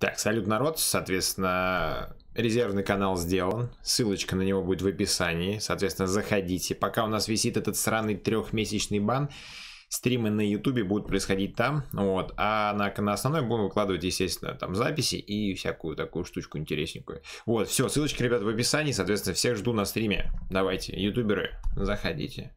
Так, салют, народ. Соответственно, резервный канал сделан. Ссылочка на него будет в описании. Соответственно, заходите. Пока у нас висит этот сраный трехмесячный бан, стримы на ютубе будут происходить там, вот, а на, на основной будем выкладывать, естественно, там записи и всякую такую штучку интересненькую. Вот, все, ссылочки, ребят, в описании, соответственно, всех жду на стриме. Давайте, ютуберы, заходите.